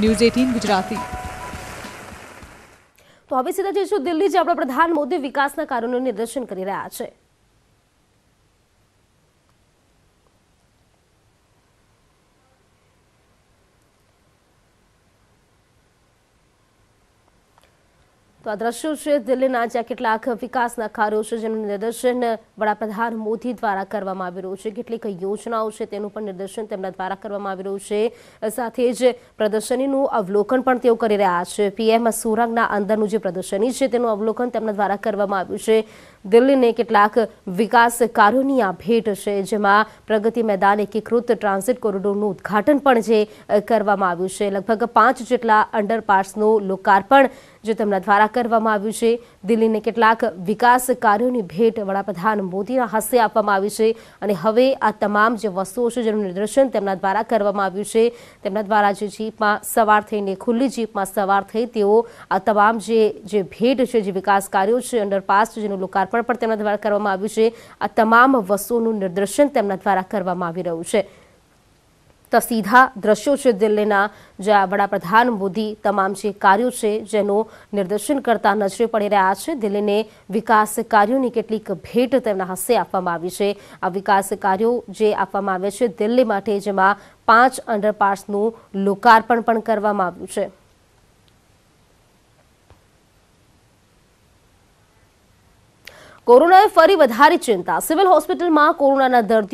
news eighteen Gujarati તો હવે સીધા જઈશું દિલ્હી જે આપણા પ્રધાન મોદી વિકાસના કાર્યોનું નિદર્શન કરી રહ્યા છે તો આ દ્રશ્યો છે દિલ્હીના જ્યાં કેટલાક વિકાસના કાર્યો છે જેનું નિદર્શન વડાપ્રધાન મોદી દ્વારા કરવામાં આવી રહ્યું છે કેટલીક યોજનાઓ છે તેનું પણ નિદર્શન તેમના દ્વારા કરવામાં આવી રહ્યું છે સાથે જ પ્રદર્શનીનું અવલોકન પણ તેઓ કરી રહ્યા છે પીએમ સુરંગના અંદરનું જે પ્રદર્શની છે તેનું અવલોકન તેમના દ્વારા કરવામાં આવ્યું છે દિલ્હીને કેટલાક વિકાસ કાર્યોની આ ભેટ છે જેમાં પ્રગતિ મેદાન એકીકૃત ટ્રાન્ઝિટ કોરિડોરનું ઉદ્ઘાટન પણ જે કરવામાં આવ્યું છે લગભગ પાંચ જેટલા અંડરપાસનું લોકાર્પણ જે તેમના દ્વારા કરવામાં આવ્યું છે દિલ્હીને કેટલાક વિકાસ કાર્યોની ભેટ વડાપ્રધાન મોદીના હસ્તે આપવામાં આવી છે અને હવે આ તમામ જે વસ્તુઓ છે જેનું નિદર્શન તેમના દ્વારા કરવામાં આવ્યું છે તેમના દ્વારા જે જીપમાં સવાર થઈને ખુલ્લી જીપમાં સવાર થઈ તેઓ આ તમામ જે જે ભેટ છે જે વિકાસ કાર્યો છે અંડરપાસ જેનું લોકાર્પણ પણ તેમના દ્વારા કરવામાં આવ્યું છે આ તમામ વસ્તુઓનું નિદર્શન તેમના દ્વારા કરવામાં આવી રહ્યું છે તો સીધા દ્રશ્યો છે દિલ્હીના જ્યાં વડાપ્રધાન મોદી તમામ જે કાર્યો છે જેનું નિર્દેશન કરતા નજરે પડી રહ્યા છે દિલ્હીને વિકાસ કાર્યોની કેટલીક ભેટ તેમના હસ્તે આપવામાં આવી છે આ વિકાસ કાર્યો જે આપવામાં આવે છે દિલ્હી માટે જેમાં પાંચ અંડરપાસનું લોકાર્પણ પણ કરવામાં આવ્યું છે કોરોનાએ ફરી વધારી ચિંતા સિવિલ હોસ્પિટલમાં કોરોનાના દર્દીઓ